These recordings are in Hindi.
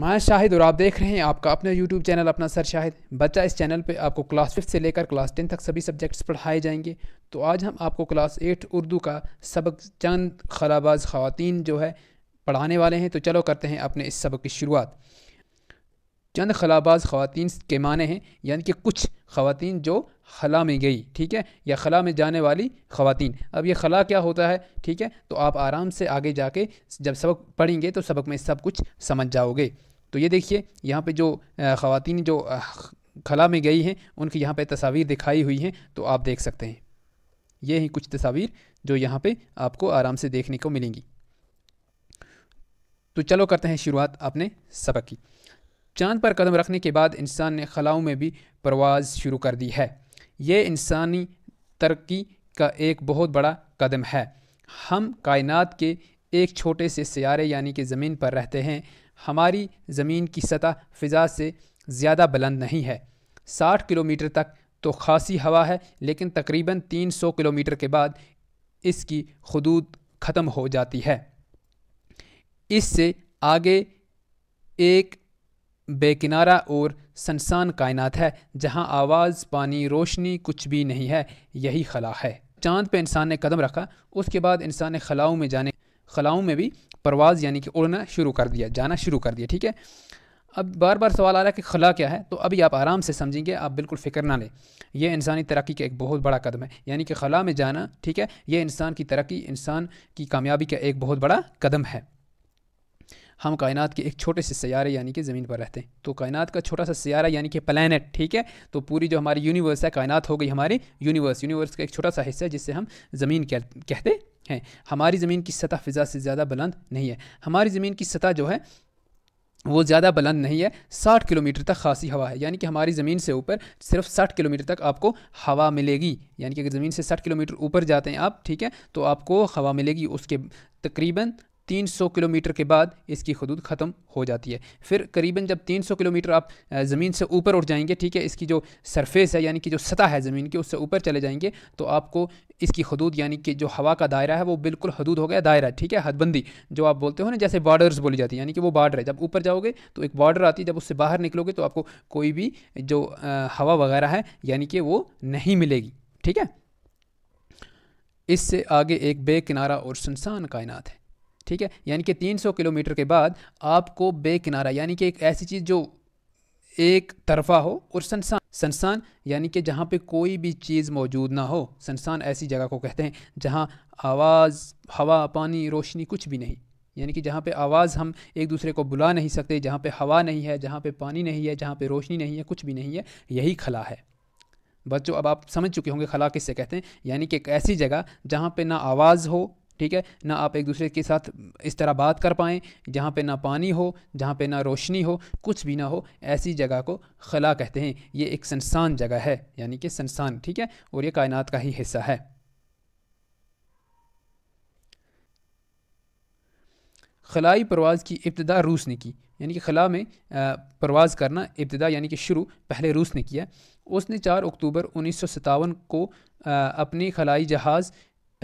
मैं शाहिद और आप देख रहे हैं आपका अपना यूट्यूब चैनल अपना सर शाहिद बच्चा इस चैनल पे आपको क्लास फिफ्थ से लेकर क्लास टेन तक सभी सब्जेक्ट्स पढ़ाए जाएंगे तो आज हम आपको क्लास एट उर्दू का सबक चंद खलाबाज खातन जो है पढ़ाने वाले हैं तो चलो करते हैं अपने इस सबक की शुरुआत चंद खलाबाज खातन के माने हैं यानी कि कुछ खातन जो खला में गई ठीक है या खला में जाने वाली खातन अब ये खला क्या होता है ठीक है तो आप आराम से आगे जाके जब सबक पढ़ेंगे तो सबक में सब कुछ समझ जाओगे तो ये देखिए यहाँ पे जो खातन जो खला में गई हैं उनकी यहाँ पे तस्वीर दिखाई हुई हैं तो आप देख सकते हैं ये हैं कुछ तस्वीर जो यहाँ पर आपको आराम से देखने को मिलेंगी तो चलो करते हैं शुरुआत अपने सबक की चांद पर कदम रखने के बाद इंसान ने खलाओं में भी परवाज़ शुरू कर दी है ये इंसानी तरक्की का एक बहुत बड़ा कदम है हम कायनात के एक छोटे से सियारे यानी कि ज़मीन पर रहते हैं हमारी ज़मीन की सतह फ़िज़ा से ज़्यादा बुलंद नहीं है साठ किलोमीटर तक तो खासी हवा है लेकिन तकरीबन तीन सौ किलोमीटर के बाद इसकी हदूद ख़त्म हो जाती है इससे आगे एक बेकिनारा और सनसान कायनात है जहाँ आवाज़ पानी रोशनी कुछ भी नहीं है यही खला है चांद पे इंसान ने कदम रखा उसके बाद इंसान ने खलाओं में जाने खलाओं में भी परवाज़ यानी कि उड़ना शुरू कर दिया जाना शुरू कर दिया ठीक है अब बार बार सवाल आ रहा है कि खला क्या है तो अभी आप आराम से समझेंगे आप बिल्कुल फ़िक्र ना लें यह इंसानी तरक्की का एक बहुत बड़ा कदम है यानी कि खला में जाना ठीक है यह इंसान की तरक्की इंसान की कामयाबी का एक बहुत बड़ा कदम है हम कायनात के एक छोटे से सियारे यानी कि ज़मीन पर रहते हैं तो कायनात का छोटा सा सियारा यानी कि प्लानट ठीक है तो पूरी जो हमारी यूनिवर्स है कायनात हो गई हमारी यूनिवर्स यूनिवर्स का एक छोटा सा हिस्सा है जिससे हम ज़मीन कहते हैं हमारी ज़मीन की सतह फ़िज़ा से ज़्यादा बुलंद नहीं है हमारी ज़मीन की सतह जो है वो ज़्यादा बुलंद नहीं है 60 किलोमीटर तक खासी हवा है यानी कि हमारी ज़मीन से ऊपर सिर्फ 60 किलोमीटर तक आपको हवा मिलेगी यानी कि अगर ज़मीन से 60 किलोमीटर ऊपर जाते हैं आप ठीक है तो आपको हवा मिलेगी उसके तकरीबन 300 किलोमीटर के बाद इसकी हदूद ख़त्म हो जाती है फिर करीबन जब 300 किलोमीटर आप ज़मीन से ऊपर उठ जाएंगे ठीक है इसकी जो सरफेस है यानी कि जो सतह है ज़मीन की उससे ऊपर चले जाएंगे तो आपको इसकी हदूद यानी कि जो हवा का दायरा है वो बिल्कुल हदूद हो गया दायरा ठीक है हदबंदी जो आप बोलते हो ना जैसे बॉर्डर्स बोली जाती है यानी कि वो बॉर्डर है जब ऊपर जाओगे तो एक बॉर्डर आती है जब उससे बाहर निकलोगे तो आपको कोई भी जो हवा वगैरह है यानी कि वो नहीं मिलेगी ठीक है इससे आगे एक बेकिनारा और सुनसान कायनात है ठीक है यानी कि 300 किलोमीटर के बाद आपको बे किनारा यानी कि एक ऐसी चीज़ जो एक तरफा हो और संसान संसान यानी कि जहाँ पे कोई भी चीज़ मौजूद ना हो संसान ऐसी जगह को कहते हैं जहाँ आवाज़ हवा पानी रोशनी कुछ भी नहीं यानी कि जहाँ पे आवाज़ हम एक दूसरे को बुला नहीं सकते जहाँ पे हवा नहीं है जहाँ पे पानी नहीं है जहाँ पे रोशनी नहीं है कुछ भी नहीं है यही खला है बच्चों अब आप समझ चुके होंगे खला किससे कहते हैं यानी कि एक ऐसी जगह जहाँ पे ना आवाज़ हो ठीक है ना आप एक दूसरे के साथ इस तरह बात कर पाएँ जहाँ पे ना पानी हो जहाँ पे ना रोशनी हो कुछ भी ना हो ऐसी जगह को खला कहते हैं ये एक सनसान जगह है यानी कि सनसान ठीक है और ये कायनात का ही हिस्सा है खलाई परवाज़ की इब्तदा रूस ने की यानी कि खला में परवाज़ करना इब्तदा यानी कि शुरू पहले रूस ने किया उसने चार अक्टूबर उन्नीस को अपने खलाई जहाज़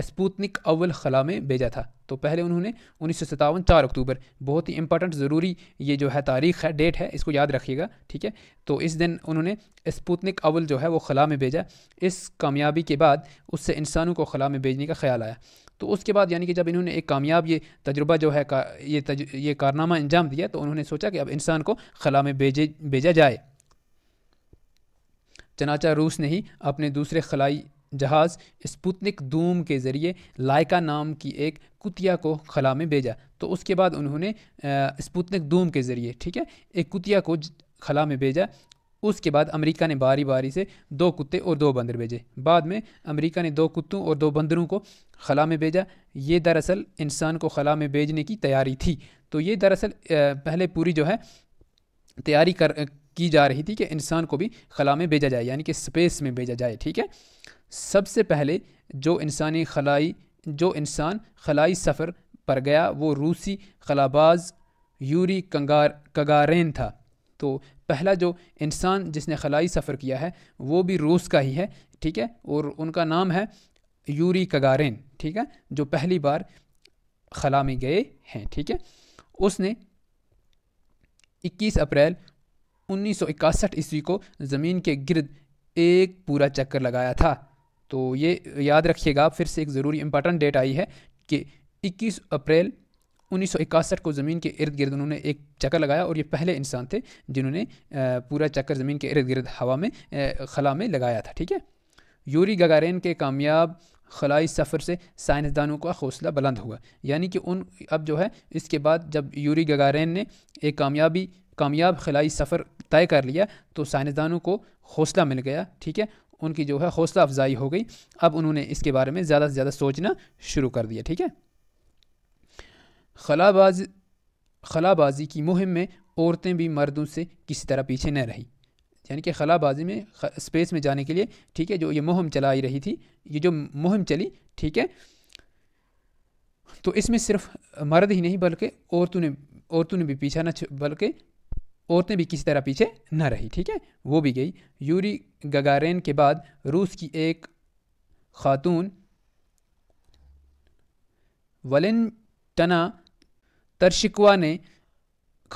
स्पूतनिक अव्वल खला में भेजा था तो पहले उन्होंने उन्नीस सौ सतावन चार अक्टूबर बहुत ही इंपॉर्टेंट ज़रूरी ये जो है तारीख है डेट है इसको याद रखिएगा ठीक है तो इस दिन उन्होंने स्पूतनिक अव्वल जो है वो खला में भेजा इस कामयाबी के बाद उससे इंसानों को खला में भेजने का ख्याल आया तो उसके बाद यानी कि जब इन्होंने एक कामयाब ये तजुर्बा जो है का, ये तज, ये कारनामा अंजाम दिया तो उन्होंने सोचा कि अब इंसान को खला में भेजे भेजा जाए चनाचा रूस ने ही अपने दूसरे खलाई जहाज़ स्पुतनिक दूम के ज़रिए लाइका नाम की एक कुतिया को खला में भेजा तो उसके बाद उन्होंने स्पुतनिक दूम के ज़रिए ठीक है एक कुतिया को खला में भेजा उसके बाद अमेरिका ने बारी बारी से दो कुत्ते और दो बंदर भेजे बाद में अमेरिका ने दो कुत्तों और दो बंदरों को खला में भेजा ये दरअसल इंसान को खला में भेजने की तैयारी थी तो ये दरअसल पहले पूरी जो है तैयारी कर की जा रही थी कि इंसान को भी खला में भेजा जाए यानी कि स्पेस में भेजा जाए ठीक है सबसे पहले जो इंसानी खलाई जो इंसान खलाई सफ़र पर गया वो रूसी खलाबाज यूरी कंगार कगारेन था तो पहला जो इंसान जिसने खलाई सफ़र किया है वो भी रूस का ही है ठीक है और उनका नाम है यूरी कगारेन ठीक है जो पहली बार खला में गए हैं ठीक है उसने 21 अप्रैल 1961 ईस्वी को ज़मीन के गिरद एक पूरा चक्कर लगाया था तो ये याद रखिएगा फिर से एक ज़रूरी इंपॉर्टेंट डेट आई है कि 21 अप्रैल उन्नीस को ज़मीन के इर्द गिर्द उन्होंने एक चक्कर लगाया और ये पहले इंसान थे जिन्होंने पूरा चक्कर ज़मीन के इर्द गिर्द हवा में खला में लगाया था ठीक है यूरी गगारेन के कामयाब खलाई सफ़र से साइंसदानों का हौसला बुलंद हुआ यानी कि उन अब जो है इसके बाद जब यूरी गगारेन ने एक कामयाबी कामयाब खलाई सफ़र तय कर लिया तो साइंसदानों को हौसला मिल गया ठीक है उनकी जो है हौसला अफजाई हो गई अब उन्होंने इसके बारे में ज़्यादा से ज़्यादा सोचना शुरू कर दिया ठीक है खलाबाज खलाबाजी की मुहिम में औरतें भी मर्दों से किसी तरह पीछे न रही यानी कि खलाबाजी में स्पेस में जाने के लिए ठीक है जो ये मुहिम चलाई रही थी ये जो मुहिम चली ठीक है तो इसमें सिर्फ मर्द ही नहीं बल्कि औरतों ने औरतों ने भी पीछा न बल्कि औरतें भी किसी तरह पीछे न रही ठीक है वो भी गई यूरी गगारेन के बाद रूस की एक खातून वलेंटना तरशिकवा ने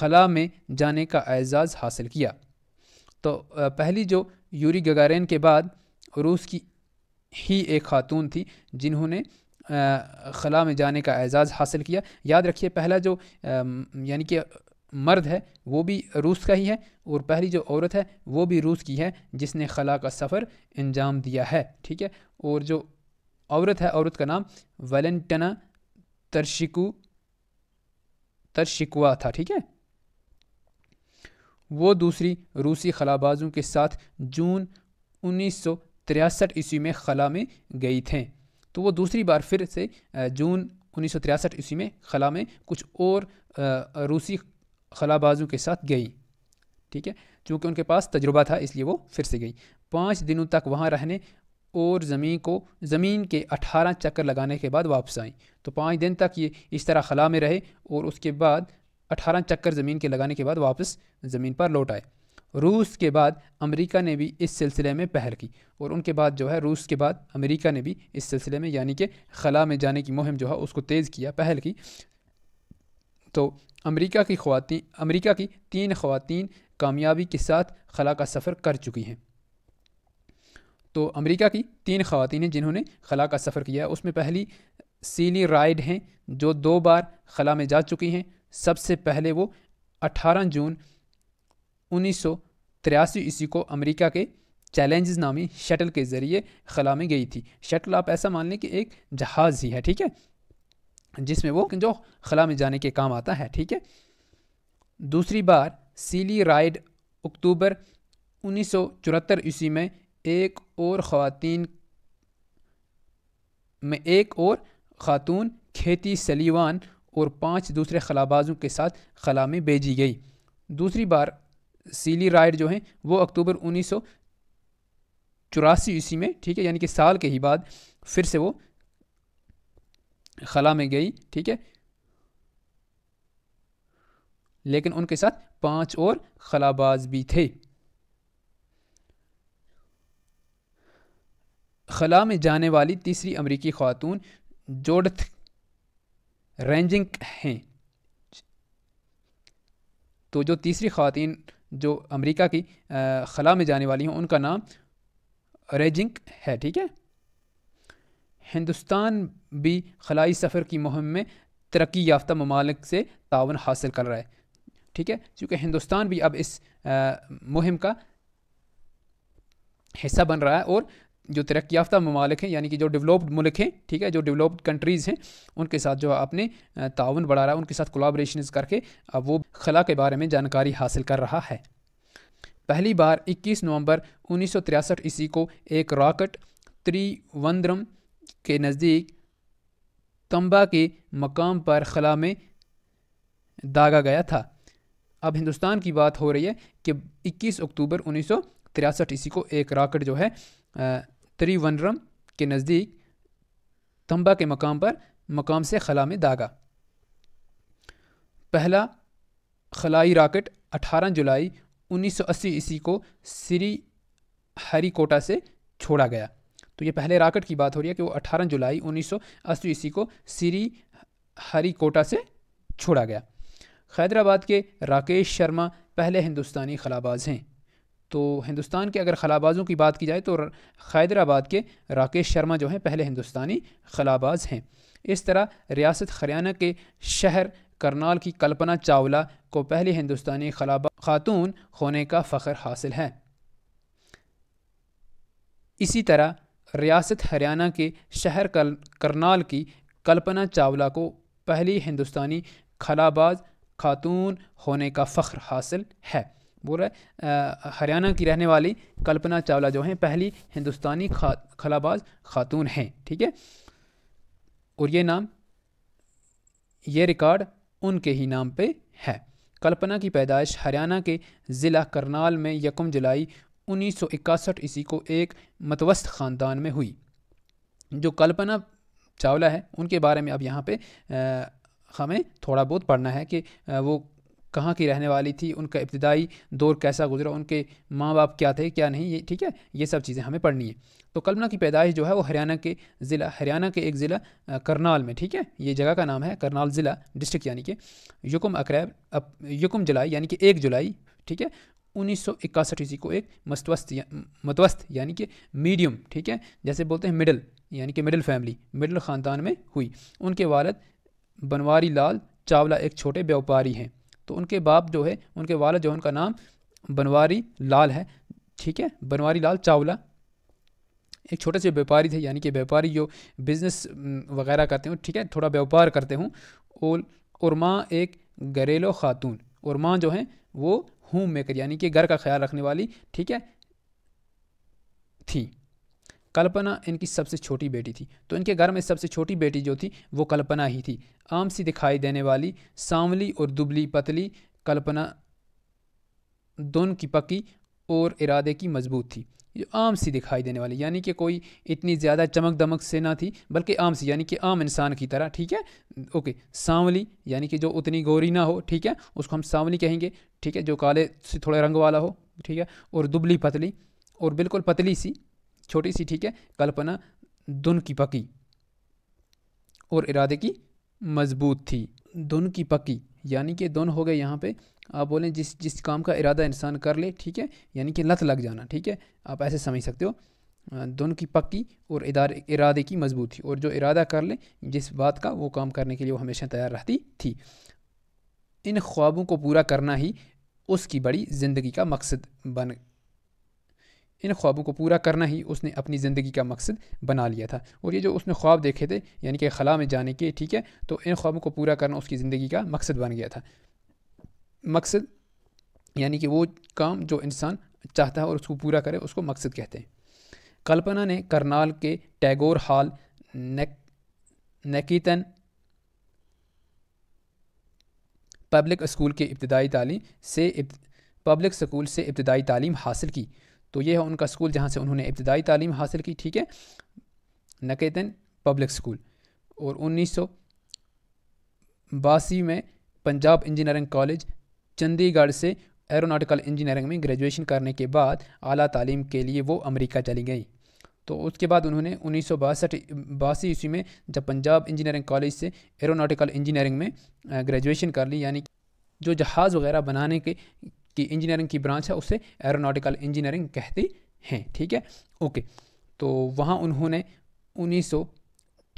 खला में जाने का एज़ाज़ हासिल किया तो पहली जो यूरी गगारेन के बाद रूस की ही एक खातून थी जिन्होंने खला में जाने का एज़ाज़ हासिल किया याद रखिए पहला जो यानी कि मर्द है वो भी रूस का ही है और पहली जो औरत है वो भी रूस की है जिसने खला का सफ़र अंजाम दिया है ठीक है और जो औरत है औरत का नाम वेलेंटना तरशिकु तरशिकुआ था ठीक है वो दूसरी रूसी खलाबाजों के साथ जून उन्नीस सौ ईस्वी में खला में गई थी तो वो दूसरी बार फिर से जून उन्नीस सौ ईस्वी में खला में कुछ और रूसी खलाबाजों के साथ गई ठीक है चूँकि उनके पास तजुर्बा था इसलिए वो फिर से गई पाँच दिनों तक वहाँ रहने और ज़मीन को ज़मीन के अठारह चक्कर लगाने के बाद वापस आई तो पाँच दिन तक ये इस तरह खला में रहे और उसके बाद अठारह चक्कर ज़मीन के लगाने के बाद वापस ज़मीन पर लौट आए रूस के बाद अमेरिका ने भी इस सिलसिले में पहल की और उनके बाद जो है रूस के बाद अमेरिका ने भी इस सिलसिले में यानी कि खला में जाने की मुहिम जो है उसको तेज़ किया पहल की तो अमेरिका की खातन अमेरिका की तीन खातन कामयाबी के साथ खला का सफ़र कर चुकी हैं तो अमेरिका की तीन खातन हैं जिन्होंने खला का सफ़र किया है उसमें पहली सीली राइड हैं जो दो बार खला में जा चुकी हैं सबसे पहले वो 18 जून उन्नीस ईस्वी को अमेरिका के चैलेंज़ नामी शटल के ज़रिए खला में गई थी शटल आप ऐसा मान लें कि एक जहाज़ ही है ठीक है जिसमें वो जो खला में जाने के काम आता है ठीक है दूसरी बार सीली राइड अक्टूबर उन्नीस सौ चौहत्तर ईस्वी में एक और खातन में एक और खातून खेती सलीवान और पांच दूसरे खलाबाजों के साथ खला में भेजी गई दूसरी बार सीली राइड जो है वो अक्टूबर उन्नीस सौ चौरासी ईस्वी में ठीक है यानी कि साल के ही बाद फिर से वो खला में गई ठीक है लेकिन उनके साथ पांच और खलाबाज भी थे खला में जाने वाली तीसरी अमरीकी खातून जोडथ रेंजिंग हैं तो जो तीसरी खातन जो अमेरिका की खला में जाने वाली हैं उनका नाम रेजिंग है ठीक है हिंदुस्तान भी खलाई सफ़र की मुहिम में तरक्की याफ्ता ममालक से तावन हासिल कर रहा है ठीक है चूँकि हिंदुस्तान भी अब इस मुहिम का हिस्सा बन रहा है और जो तरक्की याफ्ता ममालिक हैं यानी कि जो डेवलप्ड मुल्क हैं ठीक है जो डेवलप्ड कंट्रीज़ हैं उनके साथ जो अपने ताउन बढ़ा रहा है उनके साथ कोलाब्रेशन करके अब वो खला के बारे में जानकारी हासिल कर रहा है पहली बार इक्कीस नवंबर उन्नीस सौ ईस्वी को एक रॉकेट त्रिवंद्रम के नज़दीक तंबा के मकाम पर खला में दागा गया था अब हिंदुस्तान की बात हो रही है कि 21 अक्टूबर उन्नीस इसी को एक राकेट जो है त्रिवनरम के नज़दीक तंबा के मकाम पर मकाम से खला में दागा पहला खलाई राकेट 18 जुलाई 1980 ईस्वी को श्री हरिकोटा से छोड़ा गया तो ये पहले राकेट की बात हो रही है कि वो 18 जुलाई 1980 ईस्वी को सीरी हरिकोटा से छोड़ा गया हैदराबाद के राकेश शर्मा पहले हिंदुस्तानी खलाबाज हैं तो हिंदुस्तान के अगर खलाबाजों की बात की जाए तो हैदराबाद के राकेश शर्मा जो हैं पहले हिंदुस्तानी खलाबाज हैं इस तरह रियासत हरियाणा के शहर करनाल की कल्पना चावला को पहले हिंदुस्तानी खलाबा खातून होने का फ़ख्र हासिल है इसी तरह रियासत हरियाणा के शहर करनाल की कल्पना चावला को पहली हिंदुस्तानी खलाबाज खातून होने का फ़ख्र हासिल है रहे हरियाणा की रहने वाली कल्पना चावला जो हैं पहली हिंदुस्तानी खा खलाबाज खातून हैं ठीक है और ये नाम ये रिकॉर्ड उनके ही नाम पे है कल्पना की पैदाइश हरियाणा के ज़िला करनाल में यकम जुलाई उन्नीस सौ ईस्वी को एक मतवस्त ख़ानदान में हुई जो कल्पना चावला है उनके बारे में अब यहाँ पे हमें थोड़ा बहुत पढ़ना है कि वो कहाँ की रहने वाली थी उनका इब्तदाई दौर कैसा गुजरा उनके माँ बाप क्या थे क्या नहीं ये ठीक है ये सब चीज़ें हमें पढ़नी है तो कल्पना की पैदाइश जो है वो हरियाणा के ज़िला हरियाणा के एक ज़िला करनाल में ठीक है ये जगह का नाम है करनाल ज़िला डिस्ट्रिक्ट यानी कि यकुम अक्रैब युकुम जुलाई यानी कि एक जुलाई ठीक है उन्नीस सौ को एक मस्तवस्त या, मतवस्त यानी कि मीडियम ठीक है जैसे बोलते हैं मिडल यानी कि मिडल फैमिली मिडल ख़ानदान में हुई उनके वालद बनवारी लाल चावला एक छोटे व्यापारी हैं तो उनके बाप जो है उनके वालद जो उनका नाम बनवारी लाल है ठीक है बनवारी लाल चावला एक छोटे से व्यापारी थे यानी कि व्यापारी जो बिज़नेस वगैरह करते हूँ ठीक है थोड़ा व्यापार करते हूँ और माँ एक घरेलू खातून और माँ जो हैं वो होम मेकर यानी कि घर का ख्याल रखने वाली ठीक है थी कल्पना इनकी सबसे छोटी बेटी थी तो इनके घर में सबसे छोटी बेटी जो थी वो कल्पना ही थी आम सी दिखाई देने वाली सांवली और दुबली पतली कल्पना दोनों की पक्की और इरादे की मजबूत थी आम सी दिखाई देने वाली यानी कि कोई इतनी ज़्यादा चमक दमक से ना थी बल्कि आम सी यानी कि आम इंसान की तरह ठीक है ओके सांवली यानी कि जो उतनी गोरी ना हो ठीक है उसको हम सांवली कहेंगे ठीक है जो काले से थोड़े रंग वाला हो ठीक है और दुबली पतली और बिल्कुल पतली सी छोटी सी ठीक है कल्पना धुन की पकी और इरादे की मजबूत थी धुन की पकी यानी कि धुन हो गए यहाँ पर आप बोलें जिस जिस काम का इरादा इंसान कर ले ठीक है यानी कि लत लग जाना ठीक है आप ऐसे समझ सकते हो दोनों की पक्की और इदारे इरादे की मजबूती और जो इरादा कर ले जिस बात का वो काम करने के लिए वो हमेशा तैयार रहती थी इन ख्वाबों को पूरा करना ही उसकी बड़ी ज़िंदगी का मकसद बन इन ख्वाबों को पूरा करना ही उसने अपनी ज़िंदगी का मकसद बना लिया था और ये जो उसने ख्वाब देखे थे यानी कि खला में जाने के ठीक है तो इन ख्वाबों को पूरा करना उसकी ज़िंदगी का मकसद बन गया था मकसद यानी कि वो काम जो इंसान चाहता है और उसको पूरा करे उसको मकसद कहते हैं कल्पना ने करनाल के टैगोर हॉल नकीतन पब्लिक स्कूल के इब्तदाई तालीम से पब्लिक स्कूल से इब्तदाई तालीम हासिल की तो यह है उनका स्कूल जहाँ से उन्होंने इब्तदाई तालीम हासिल की ठीक है नकेतन पब्लिक स्कूल और उन्नीस सौ बासी में पंजाब इंजीनियरिंग कॉलेज चंडीगढ़ से एरोनॉटिकल इंजीनियरिंग में ग्रेजुएशन करने के बाद अली तालीम के लिए वो अमेरिका चली गई तो उसके बाद उन्होंने उन्नीस सौ बासठ ईस्वी में जब पंजाब इंजीनियरिंग कॉलेज से एरोनॉटिकल इंजीनियरिंग में ग्रेजुएशन कर ली यानी जो जहाज़ वगैरह बनाने के की इंजीनियरिंग की ब्रांच है उसे एरोनॉटिकल इंजीनियरिंग कहती हैं ठीक है ओके तो वहाँ उन्होंने उन्नीस सौ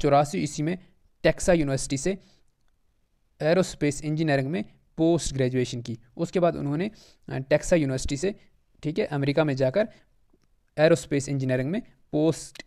चौरासी ईस्वी में टेक्सा यूनिवर्सिटी से एरोस्पेस इंजीनियरिंग में पोस्ट ग्रेजुएशन की उसके बाद उन्होंने टेक्सा यूनिवर्सिटी से ठीक है अमेरिका में जाकर एरोस्पेस इंजीनियरिंग में पोस्ट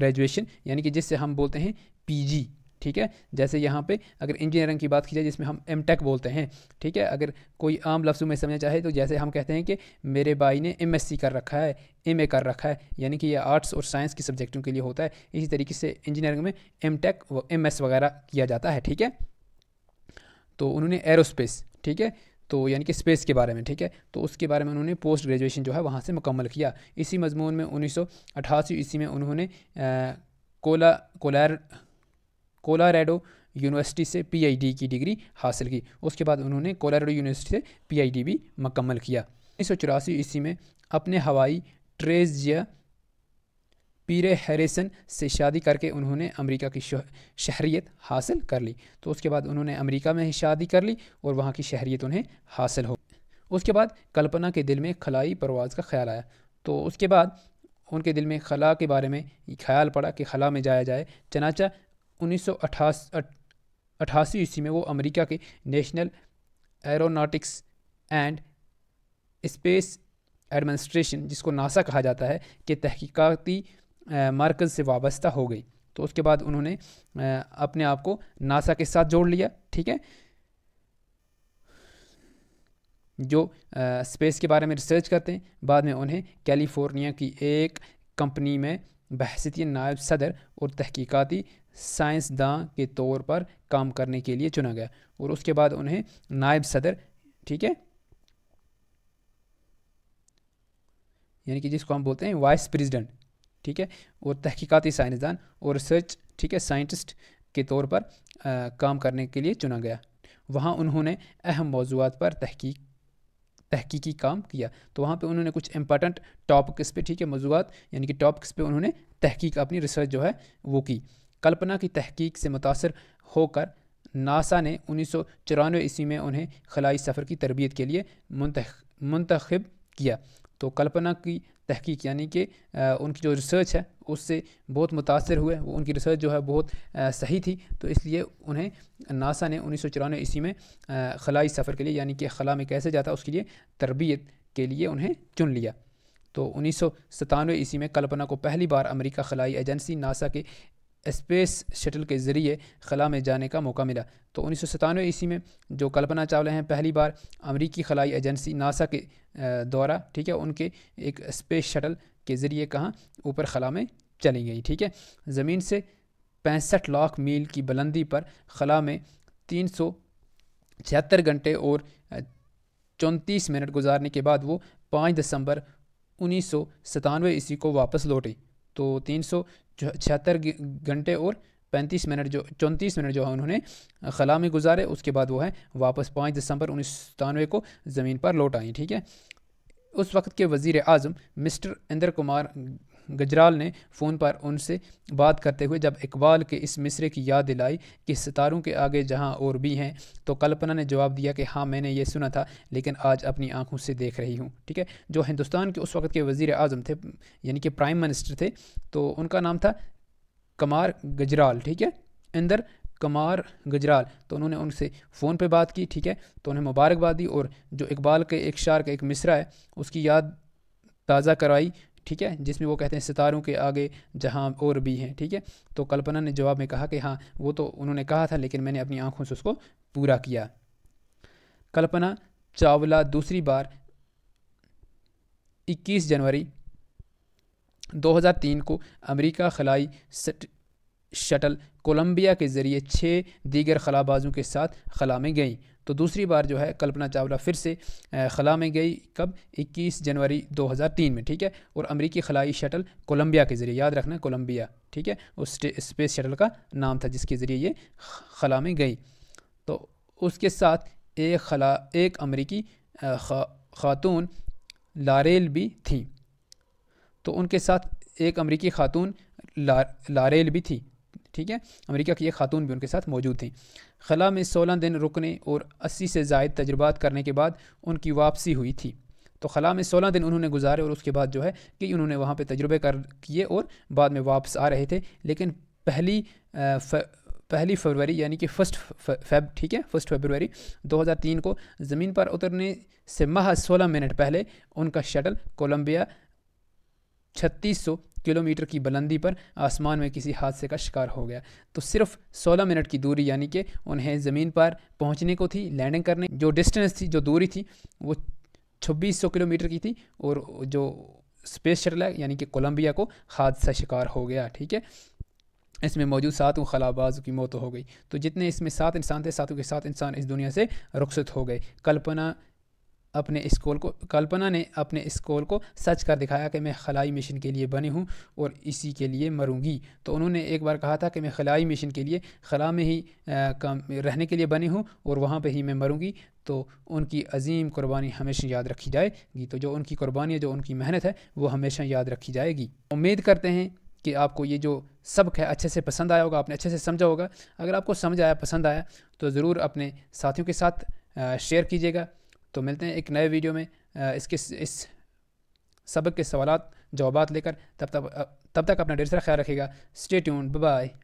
ग्रेजुएशन यानी कि जिससे हम बोलते हैं पीजी ठीक है जैसे यहाँ पे अगर इंजीनियरिंग की बात की जाए जिसमें हम एम टेक बोलते हैं ठीक है अगर कोई आम लफ्ज़ों में समझना चाहे तो जैसे हम कहते हैं कि मेरे भाई ने एम एस सी कर रखा है एम ए कर रखा है यानी कि यह आर्ट्स और साइंस की सब्जेक्टों के लिए होता है इसी तरीके से इंजीनियरिंग में एम टेक व एम एस वगैरह किया जाता है ठीक है तो उन्होंने एरोस्पेस ठीक है तो यानी कि स्पेस के बारे में ठीक है तो उसके बारे में उन्होंने पोस्ट ग्रेजुएशन जो है वहाँ से मुकम्मल किया इसी मजमून में उन्नीस सौ ईस्वी में उन्होंने कोला कोलार कोलारेडो यूनिवर्सिटी से पीआईडी की डिग्री हासिल की उसके बाद उन्होंने कोलारेडो यूनिवर्सिटी से पीआईडी भी मुकम्मल किया उन्नीस सौ चौरासी ईस्वी में अपने हवाई ट्रेजिया पीरे हैरिसन से शादी करके उन्होंने अमेरिका की शहरीत हासिल कर ली तो उसके बाद उन्होंने अमेरिका में ही शादी कर ली और वहाँ की शहरीत उन्हें हासिल हो उसके बाद कल्पना के दिल में खलाई परवाज़ का ख्याल आया तो उसके बाद उनके दिल में खला के बारे में ख्याल पड़ा कि खला में जाया जाए चनाचा उन्नीस सौ अठासी ईस्वी में वो अमरीका के national aeronautics and space administration जिसको नासा कहा जाता है के तहकीकती मरकज़ से वाबस्ता हो गई तो उसके बाद उन्होंने अपने आप को नासा के साथ जोड़ लिया ठीक है जो स्पेस के बारे में रिसर्च करते हैं बाद में उन्हें कैलिफोर्निया की एक कंपनी में बहसीती नायब सदर और तहकीकाती साइंसदां के तौर पर काम करने के लिए चुना गया और उसके बाद उन्हें नायब सदर ठीक है यानी कि जिसको हम बोलते हैं वाइस प्रेसिडेंट ठीक है और तहकीकती साइंसदान और रिसर्च ठीक है साइंटिस्ट के तौर पर आ, काम करने के लिए चुना गया वहाँ उन्होंने अहम मौजूद पर तहकीक तहकीकी काम किया तो वहाँ पे उन्होंने कुछ इंपॉर्टेंट टॉपिक्स पे ठीक है मौजूद यानी कि टॉपिक्स पे उन्होंने तहकीक अपनी रिसर्च जो है वो की कल्पना की तहकीक से मुतासर होकर नासा ने उन्नीस ईस्वी में उन्हें खलाई सफ़र की तरबियत के लिए मंतखब किया तो कल्पना की तहकीक यानी कि उनकी जो रिसर्च है उससे बहुत मुतासर हुए वो उनकी रिसर्च जो है बहुत आ, सही थी तो इसलिए उन्हें नासा ने उन्नीस सौ चौरानवे ईस्वी में आ, खलाई सफ़र के लिए यानी कि खला में कैसे जाता उसके लिए तरबियत के लिए उन्हें चुन लिया तो उन्नीस सौ सतानवे ईस्वी में कल्पना को पहली बार अमेरिका खलाई एजेंसी नासा के स्पेस शटल के ज़रिए खला में जाने का मौका मिला तो उन्नीस सौ ईस्वी में जो कल्पना चावला हैं पहली बार अमेरिकी खलाई एजेंसी नासा के द्वारा ठीक है उनके एक स्पेस शटल के ज़रिए कहाँ ऊपर खला में चली गई ठीक है ज़मीन से पैंसठ लाख मील की बुलंदी पर खला में तीन सौ छिहत्तर घंटे और चौंतीस मिनट गुजारने के बाद वो पाँच दिसंबर उन्नीस सौ ईस्वी को वापस लौटी तो तीन सौ छिहत्तर घंटे और पैंतीस मिनट जो चौंतीस मिनट जो है उन्होंने खला में गुजारे उसके बाद वो है वापस पाँच दिसंबर उन्नीस सतानवे को ज़मीन पर लौट आई ठीक है उस वक्त के वज़ी अजम मिस्टर इंद्र कुमार गजराल ने फ़ोन पर उनसे बात करते हुए जब इकबाल के इस मिसरे की याद दिलाई कि सितारों के आगे जहाँ और भी हैं तो कल्पना ने जवाब दिया कि हाँ मैंने ये सुना था लेकिन आज अपनी आंखों से देख रही हूँ ठीक है जो हिंदुस्तान के उस वक्त के वज़ी अजम थे यानी कि प्राइम मिनिस्टर थे तो उनका नाम था कमार गजराल ठीक है इंदर कमार गजराल तो उन्होंने उनसे फ़ोन पे बात की ठीक है तो उन्हें मुबारकबाद दी और जो इकबाल के एक शार का एक मिसरा है उसकी याद ताज़ा कराई ठीक है जिसमें वो कहते हैं सितारों के आगे जहाँ और भी हैं ठीक है तो कल्पना ने जवाब में कहा कि हाँ वो तो उन्होंने कहा था लेकिन मैंने अपनी आँखों से उसको पूरा किया कल्पना चावला दूसरी बार 21 जनवरी 2003 को अमेरिका खलाई शटल कोलंबिया के ज़रिए छः दीगर खलाबाजों के साथ खला में गईं तो दूसरी बार जो है कल्पना चावला फिर से खला में गई कब 21 जनवरी 2003 में ठीक है और अमरीकी खलाई शटल कोलंबिया के ज़रिए याद रखना कोलंबिया ठीक है उस स्पेस शटल का नाम था जिसके ज़रिए ये खला में गई तो उसके साथ एक खला एक अमरीकी खा, खातून लारेल भी थी तो उनके साथ एक अमरीकी खातून ला, लारेल भी थी ठीक है अमेरिका की एक खातून भी उनके साथ मौजूद थी खला में सोलह दिन रुकने और अस्सी से जायद तजुर्बा करने के बाद उनकी वापसी हुई थी तो खला में सोलह दिन उन्होंने गुजारे और उसके बाद जो है कि उन्होंने वहाँ पर तजुर्बे कर किए और बाद में वापस आ रहे थे लेकिन पहली पहली फरवरी यानी कि फर्स्ट फेब ठीक है फर्स्ट फरवरी 2003 को ज़मीन पर उतरने से माह सोलह मिनट पहले उनका शटल कोलंबिया छत्तीस किलोमीटर की बुलंदी पर आसमान में किसी हादसे का शिकार हो गया तो सिर्फ 16 मिनट की दूरी यानी कि उन्हें ज़मीन पर पहुंचने को थी लैंडिंग करने जो डिस्टेंस थी जो दूरी थी वो सौ किलोमीटर की थी और जो स्पेस शटल है यानी कि कोलंबिया को हादसा शिकार हो गया ठीक है इसमें मौजूद सातों खलाबाज की मौत हो गई तो जितने इसमें सात इंसान थे सातों के सात इंसान इस दुनिया से रुखसत हो गए कल्पना अपने स्कूल को कल्पना ने अपने स्कूल को सच कर दिखाया कि मैं खलाई मिशन के लिए बनी हूँ और इसी के लिए मरूँगी तो उन्होंने एक बार कहा था कि मैं खलाई मिशन के लिए खला में ही काम रहने के लिए बनी हूँ और वहाँ पर ही मैं मरूँगी तो उनकी अजीम कुर्बानी हमेशा याद रखी जाएगी तो जो उनकी कुर्बानी है जो उनकी मेहनत है वो हमेशा याद रखी जाएगी उम्मीद करते हैं कि आपको ये जो सबक है अच्छे से पसंद आया होगा आपने अच्छे से समझा होगा अगर आपको समझ आया पसंद आया तो ज़रूर अपने साथियों के साथ शेयर कीजिएगा तो मिलते हैं एक नए वीडियो में इसके इस सबक के सवाल जवाब लेकर तब तक तब तक अपना ढेर सारा ख्याल रखिएगा स्टे ट्यून बाय